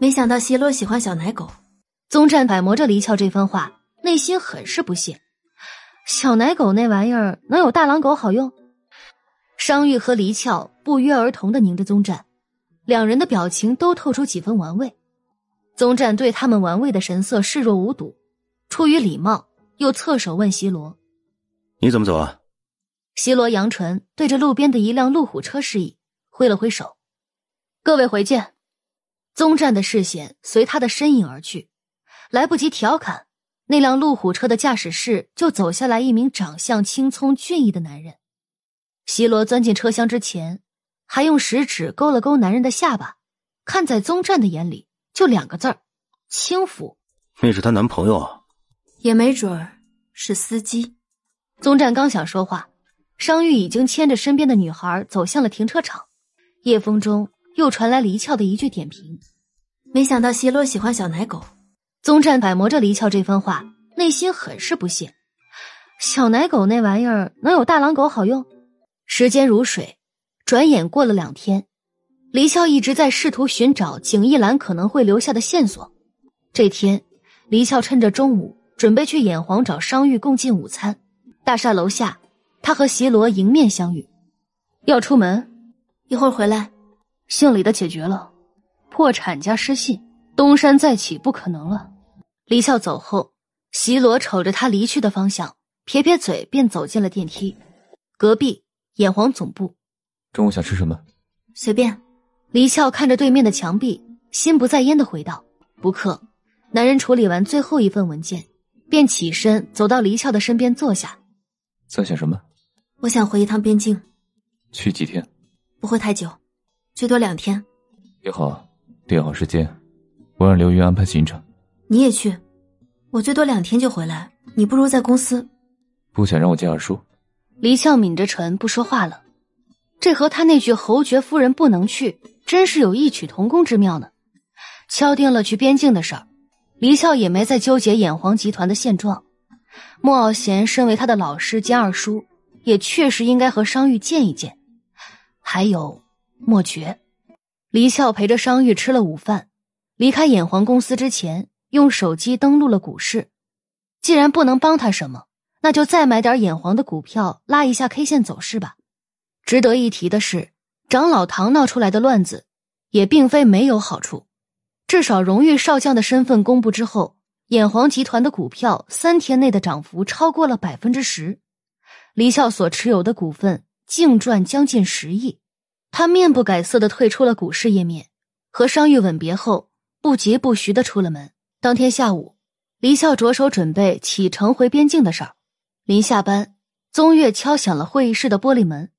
没想到席罗喜欢小奶狗，宗战百摩着黎俏这番话，内心很是不屑。小奶狗那玩意儿能有大狼狗好用？商玉和黎俏不约而同的凝着宗战，两人的表情都透出几分玩味。宗战对他们玩味的神色视若无睹，出于礼貌，又侧手问席罗：“你怎么走啊？”席罗扬唇，对着路边的一辆路虎车示意，挥了挥手：“各位回见。”宗湛的视线随他的身影而去，来不及调侃，那辆路虎车的驾驶室就走下来一名长相青葱俊逸的男人。西罗钻进车厢之前，还用食指勾了勾男人的下巴，看在宗湛的眼里，就两个字儿：轻浮。那是她男朋友，啊，也没准儿是司机。宗湛刚想说话，商玉已经牵着身边的女孩走向了停车场，夜风中又传来黎俏的一句点评。没想到席罗喜欢小奶狗，宗湛揣摩着黎俏这番话，内心很是不屑。小奶狗那玩意儿能有大狼狗好用？时间如水，转眼过了两天，黎俏一直在试图寻找景逸兰可能会留下的线索。这天，黎俏趁着中午准备去眼皇找商玉共进午餐，大厦楼下，他和席罗迎面相遇。要出门，一会儿回来。姓李的解决了。破产加失信，东山再起不可能了。黎俏走后，席罗瞅着他离去的方向，撇撇嘴，便走进了电梯。隔壁，眼皇总部。中午想吃什么？随便。黎俏看着对面的墙壁，心不在焉的回道：“不客。”男人处理完最后一份文件，便起身走到黎俏的身边坐下。在想什么？我想回一趟边境。去几天？不会太久，最多两天。也好。定好时间，我让刘云安排行程。你也去，我最多两天就回来。你不如在公司。不想让我见二叔。黎俏抿着唇不说话了。这和他那句“侯爵夫人不能去”真是有异曲同工之妙呢。敲定了去边境的事儿，黎俏也没再纠结眼皇集团的现状。莫傲贤身为他的老师兼二叔，也确实应该和商玉见一见。还有，莫爵。黎啸陪着商玉吃了午饭，离开眼皇公司之前，用手机登录了股市。既然不能帮他什么，那就再买点眼皇的股票，拉一下 K 线走势吧。值得一提的是，长老堂闹出来的乱子，也并非没有好处。至少荣誉少将的身份公布之后，眼皇集团的股票三天内的涨幅超过了百分之十，黎啸所持有的股份净赚将近十亿。他面不改色的退出了股市页面，和商誉吻别后，不疾不徐的出了门。当天下午，黎笑着手准备启程回边境的事儿，临下班，宗月敲响了会议室的玻璃门。